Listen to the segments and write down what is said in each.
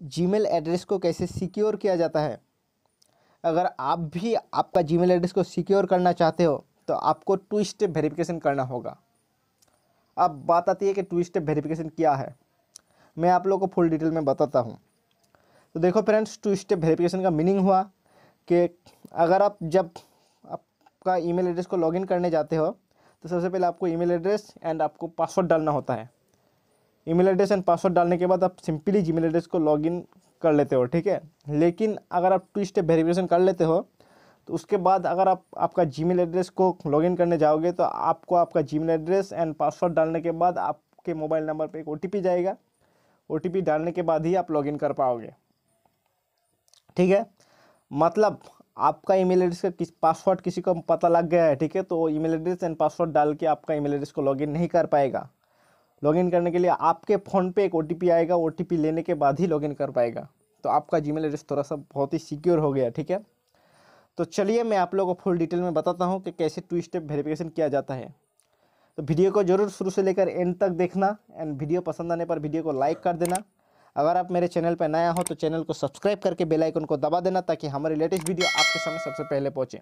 Gmail address को कैसे secure किया जाता है अगर आप भी आपका जीमेल एड्रेस को सिक्योर करना चाहते हो तो आपको टू स्टेप वेरिफिकेशन करना होगा अब बात आती है कि टू स्टेप वेरिफिकेशन क्या है मैं आप लोगों को फुल डिटेल में बताता हूँ तो देखो फ्रेंड्स टू स्टेप वेरिफिकेशन का मीनिंग हुआ कि अगर आप जब आपका ईमेल एड्रेस को लॉगिन करने जाते हो तो सबसे पहले आपको ईमेल एड्रेस एंड आपको पासवर्ड डालना होता है ईमेल एड्रेस एंड पासवर्ड डालने के बाद आप सिंपली जीमेल एड्रेस को लॉगिन कर लेते हो ठीक है लेकिन अगर आप टू स्टेप वेरिफिकेशन कर लेते हो तो उसके बाद अगर आप आपका जीमेल एड्रेस को लॉगिन करने जाओगे तो आपको आपका जीमेल एड्रेस एंड पासवर्ड डालने के बाद आपके मोबाइल नंबर पर एक ओ जाएगा ओ डालने के बाद ही आप लॉगिन कर पाओगे ठीक है मतलब आपका ईमेल एड्रेस का किस पासवर्ड किसी को पता लग गया है ठीक है तो ईमेल एड्रेस एंड पासवर्ड डाल के आपका ईमेल एड्रेस को लॉगिन नहीं कर पाएगा लॉगिन करने के लिए आपके फ़ोन पे एक ओ आएगा ओ लेने के बाद ही लॉगिन कर पाएगा तो आपका मेल एड्रेस थोड़ा सा बहुत ही सिक्योर हो गया ठीक है तो चलिए मैं आप लोगों को फुल डिटेल में बताता हूँ कि कैसे टू स्टेप वेरिफिकेशन किया जाता है तो वीडियो को ज़रूर शुरू से लेकर एंड तक देखना एंड वीडियो पसंद आने पर वीडियो को लाइक कर देना अगर आप मेरे चैनल पर नया हो तो चैनल को सब्सक्राइब करके बेल आइकन को दबा देना ताकि हमारे लेटेस्ट वीडियो आपके सामने सबसे पहले पहुंचे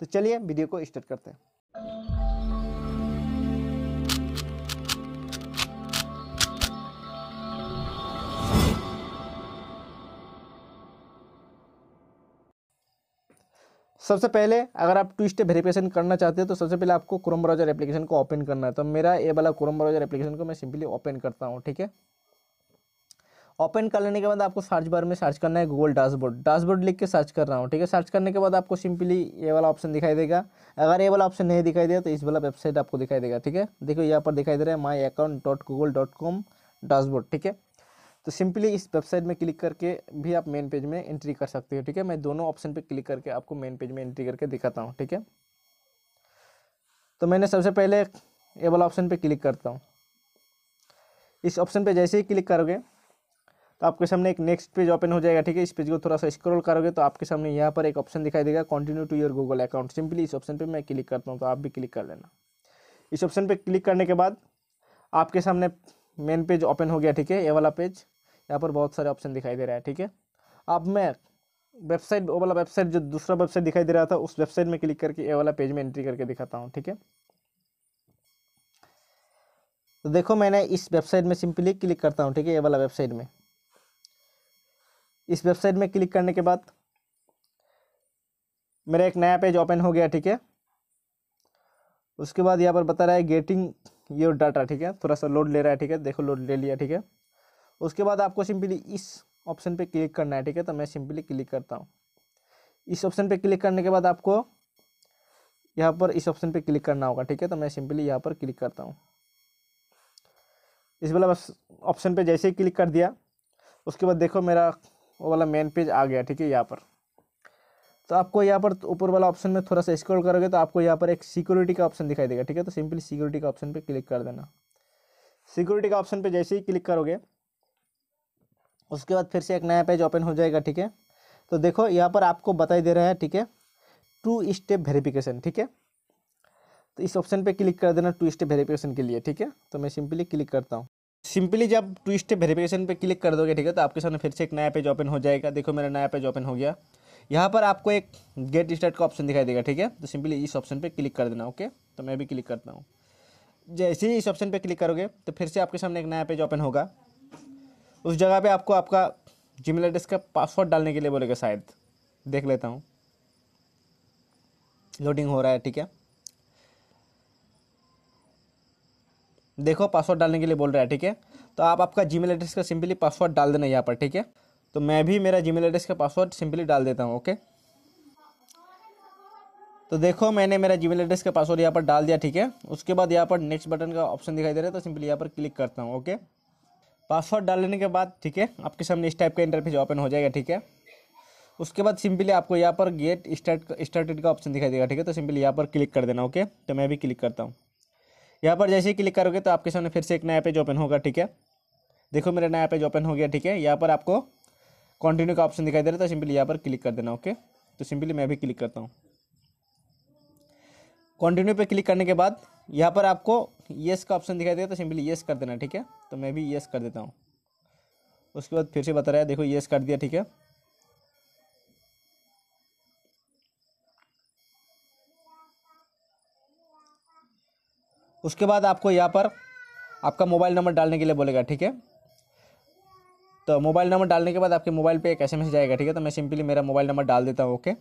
तो चलिए वीडियो को स्टार्ट करते हैं सबसे पहले अगर आप टू वेरिफिकेशन करना चाहते हो तो सबसे पहले आपको क्रोम ब्राउजर एप्लीकेशन को ओपन करना है तो मेरा ये वाला क्रोम ब्राउजर एप्लीकेशन को मैं सिंपली ओपन करता हूँ ठीक है ओपन कर लेने के बाद आपको सर्च बार में सर्च करना है गूगल डैशबोर्ड डैशबोर्ड लिख के सर्च कर रहा हूँ ठीक है सर्च करने के बाद आपको सिंपली ये वाला ऑप्शन दिखाई देगा अगर ये वाला ऑप्शन नहीं दिखाई दिया तो इस वाला वेबसाइट आपको दिखाई देगा ठीक है देखो यहाँ पर दिखाई दे रहा है my account dot Google dot com dashboard ठीक है तो सिंपली इस वेबसाइट में क्लिक करके भी आप मेन पेज में एंट्री कर सकते हो ठीक है मैं दोनों ऑप्शन पे क्लिक करके आपको मेन पेज में एंट्री करके दिखाता हूँ ठीक है तो मैंने सबसे पहले ये वाला ऑप्शन पे क्लिक करता हूँ इस ऑप्शन पे जैसे ही क्लिक करोगे तो आपके सामने एक नेक्स्ट पेज ओपन हो जाएगा ठीक है इस पेज को थोड़ा सा स्क्रोल करोगे तो आपके सामने यहाँ पर एक ऑप्शन दिखाई देगा continue to your Google account simply इस ऑप्शन पर मैं क्लिक करता हूँ तो आप भी क्लिक कर लेना इस ऑप्शन पर क्लिक करने के बाद आपके सामने मेन पेज ओपन हो गया ठीक है ये वाला पेज यहाँ पर बहुत सारे ऑप्शन दिखाई दे रहा है ठीक है अब मैं वेबसाइट वो वाला वेबसाइट जो दूसरा वेबसाइट दिखाई दे रहा था उस वेबसाइट में क्लिक करके ये वाला पेज में एंट्री करके दिखाता हूँ ठीक है तो देखो मैंने इस वेबसाइट में सिंपली क्लिक करता हूँ ठीक है ये वाला वेबसाइट में इस वेबसाइट में क्लिक करने के बाद मेरा एक नया पेज ओपन हो गया ठीक है उसके बाद यहाँ पर बता रहा है गेटिंग योर डाटा ठीक है थोड़ा सा लोड ले रहा है ठीक है देखो लोड ले लिया ठीक है उसके बाद आपको सिंपली इस ऑप्शन पे क्लिक करना है ठीक है तो मैं सिंपली क्लिक करता हूँ इस ऑप्शन पे क्लिक करने के बाद आपको यहाँ पर इस ऑप्शन पे क्लिक करना होगा ठीक है तो मैं सिंपली यहाँ पर क्लिक करता हूँ इस वाला ऑप्शन पे जैसे ही क्लिक कर दिया उसके बाद देखो मेरा वो वाला मेन पेज आ गया ठीक है यहाँ पर तो आपको यहाँ पर ऊपर वाला ऑप्शन में थोड़ा सा स्क्रॉल करोगे तो आपको यहाँ पर एक सिक्योरिटी का ऑप्शन दिखाई देगा ठीक है तो सिंपली सिक्योरिटी का ऑप्शन पर क्लिक कर देना सिक्योरिटी का ऑप्शन पर जैसे ही क्लिक करोगे उसके बाद फिर से एक नया पेज ओपन हो जाएगा ठीक है तो देखो यहाँ पर आपको बताई दे रहा है ठीक है टू स्टेप वेरिफिकेशन ठीक है तो इस ऑप्शन पे क्लिक कर देना टू स्टेप वेरिफिकेशन के लिए ठीक है तो मैं सिंपली क्लिक करता हूँ सिंपली जब टू स्टेप वेरिफिकेशन पे क्लिक कर दोगे ठीक है तो आपके सामने फिर से एक नया पेज ओपन हो जाएगा देखो मेरा नया पेज ओपन हो गया यहाँ पर आपको एक गेट स्टार्ट का ऑप्शन दिखाई देगा ठीक है तो सिंपली इस ऑप्शन पर क्लिक कर देना ओके तो मैं भी क्लिक करता हूँ जैसे ही इस ऑप्शन पर क्लिक करोगे तो फिर से आपके सामने एक नया पेज ओपन होगा उस जगह पे आपको आपका जीमेल एड्रेस का पासवर्ड डालने के लिए बोलेगा शायद देख लेता हूँ लोडिंग हो रहा है ठीक है देखो पासवर्ड डालने के लिए बोल रहा है ठीक है तो आप आपका जीमेल एड्रेस का सिंपली पासवर्ड डाल देना यहाँ पर ठीक है तो मैं भी मेरा जीमेल एड्रेस का पासवर्ड सिंपली डाल देता हूँ ओके तो देखो मैंने मेरा जीमेल एड्रेस का पासवर्ड यहाँ पर डाल दिया ठीक है उसके बाद यहाँ पर नेक्स्ट बटन का ऑप्शन दिखाई दे रहा है तो सिंपली यहाँ पर क्लिक करता हूँ ओके पासवर्ड डाल लेने के बाद ठीक है आपके सामने इस टाइप का इंटरफेस ओपन हो जाएगा ठीक है उसके बाद सिंपली आपको यहाँ पर गेट स्टार्ट स्टार्टेड का ऑप्शन दिखाई देगा ठीक है तो सिंपली यहाँ पर क्लिक कर देना ओके तो मैं भी क्लिक करता हूँ यहाँ पर जैसे ही क्लिक करोगे तो आपके सामने फिर से एक नया पेज ओपन होगा ठीक है देखो मेरा नया पेज ओपन हो गया ठीक है यहाँ पर आपको कंटिन्यू का ऑप्शन दिखाई दे रहा तो सिंपली यहाँ पर क्लिक कर देना ओके तो सिंपली मैं भी क्लिक करता हूँ कंटिन्यू पे क्लिक करने के बाद यहाँ पर आपको यस का ऑप्शन दिखाई देगा तो सिंपली यस कर देना ठीक है तो मैं भी येस कर देता हूँ उसके बाद फिर से बता रहा है देखो येस कर दिया ठीक है उसके बाद आपको यहाँ पर आपका मोबाइल नंबर डालने के लिए बोलेगा ठीक है तो मोबाइल नंबर डालने के बाद आपके मोबाइल पे एक एस मैसेज आएगा ठीक है तो मैं सिंपली मेरा मोबाइल नंबर डाल देता हूँ ओके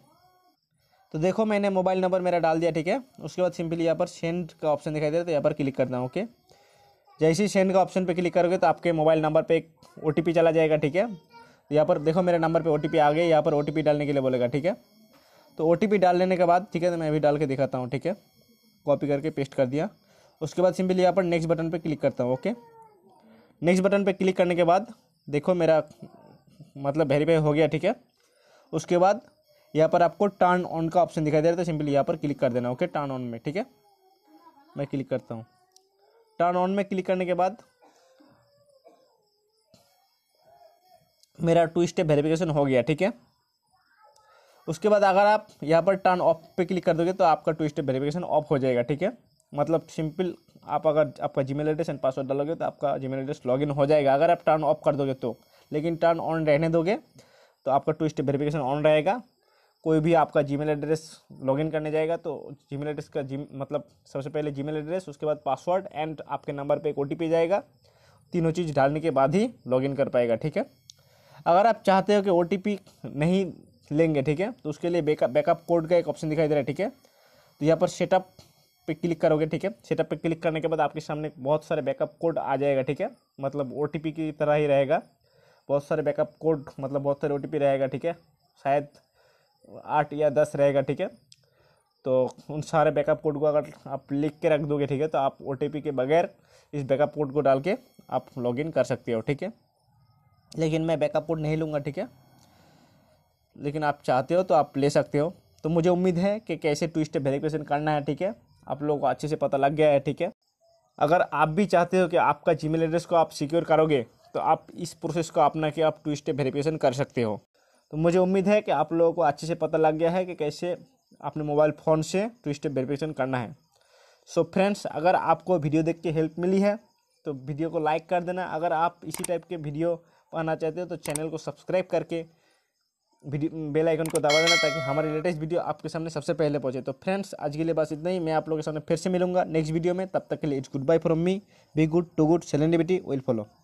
तो देखो मैंने मोबाइल नंबर मेरा डाल दिया ठीक है उसके बाद सिंपली यहाँ पर सेंड का ऑप्शन दिखाई दे रहा है तो यहाँ पर क्लिक करना ओके जैसे ही सेंड का ऑप्शन पे क्लिक करोगे तो आपके मोबाइल नंबर पे एक ओ चला जाएगा ठीक है तो यहाँ पर देखो मेरे नंबर पे ओ आ गया यहाँ पर ओ डालने के लिए बोलेगा ठीक है तो ओ डाल लेने के बाद ठीक है तो मैं अभी डाल के दिखाता हूँ ठीक है कॉपी करके पेस्ट कर दिया उसके बाद सिंपली यहाँ पर नेक्स्ट बटन पर क्लिक करता हूँ ओके नेक्स्ट बटन पर क्लिक करने के बाद देखो मेरा मतलब वेरीफाई हो गया ठीक है उसके बाद यहाँ पर आपको टर्न ऑन का ऑप्शन दिखाई दे रहा है तो सिंपली यहाँ पर क्लिक कर देना ओके टर्न ऑन में ठीक है मैं क्लिक करता हूँ टर्न ऑन में क्लिक करने के बाद मेरा टू स्टेप वेरिफिकेशन हो गया ठीक है उसके बाद अगर आप यहाँ पर टर्न ऑफ पे क्लिक कर दोगे तो आपका टू स्टेप वेरिफिकेशन ऑफ हो जाएगा ठीक है मतलब सिंपल आप अगर आपका जीमेल एड्रेस एंड पासवर्ड डालोगे तो आपका जीमेल एड्रेस लॉगिन हो जाएगा अगर आप टर्न ऑफ कर दोगे तो लेकिन टर्न ऑन रहने दोगे तो आपका टू स्टेप वेरिफिकेशन ऑन रहेगा कोई भी आपका जी एड्रेस लॉगिन करने जाएगा तो जी एड्रेस का जी मतलब सबसे पहले जी एड्रेस उसके बाद पासवर्ड एंड आपके नंबर पे एक ओ जाएगा तीनों चीज़ डालने के बाद ही लॉगिन कर पाएगा ठीक है अगर आप चाहते हो कि ओ नहीं लेंगे ठीक है तो उसके लिए बैकअप बैकअप कोड का एक ऑप्शन दिखाई दे रहा है ठीक है तो यहाँ पर सेटअप पे क्लिक करोगे ठीक है सेटअप पे क्लिक करने के बाद आपके सामने बहुत सारे बैकअप कोड आ जाएगा ठीक है मतलब ओ की तरह ही रहेगा बहुत सारे बैकअप कोड मतलब बहुत सारे ओ रहेगा ठीक है शायद आठ या दस रहेगा ठीक है तो उन सारे बैकअप कोड को अगर आप लिख के रख दोगे ठीक है तो आप ओ के बगैर इस बैकअप कोड को डाल के आप लॉगिन कर सकते हो ठीक है लेकिन मैं बैकअप कोड नहीं लूँगा ठीक है लेकिन आप चाहते हो तो आप ले सकते हो तो मुझे उम्मीद है कि कैसे टू स्टेप वेरिफिकेशन करना है ठीक है आप लोगों को अच्छे से पता लग गया है ठीक है अगर आप भी चाहते हो कि आपका जीमेल एड्रेस को आप सिक्योर करोगे तो आप इस प्रोसेस को अपना के आप टू स्टेप वेरिफिकेशन कर सकते हो तो मुझे उम्मीद है कि आप लोगों को अच्छे से पता लग गया है कि कैसे अपने मोबाइल फ़ोन से टू स्टेप वेरिफिकेशन करना है सो so फ्रेंड्स अगर आपको वीडियो देख के हेल्प मिली है तो वीडियो को लाइक कर देना अगर आप इसी टाइप के वीडियो पाना चाहते हो तो चैनल को सब्सक्राइब करके वीडियो बेल आइकन को दबा देना ताकि हमारे लेटेस्ट वीडियो आपके सामने सबसे पहले पहुंचे तो फ्रेंड्स आज के लिए बस इतना ही मैं आप लोगों के सामने फिर से मिलूंगा नेक्स्ट वीडियो में तब तक के लिए it's goodbye from me B good to good celebrity will follow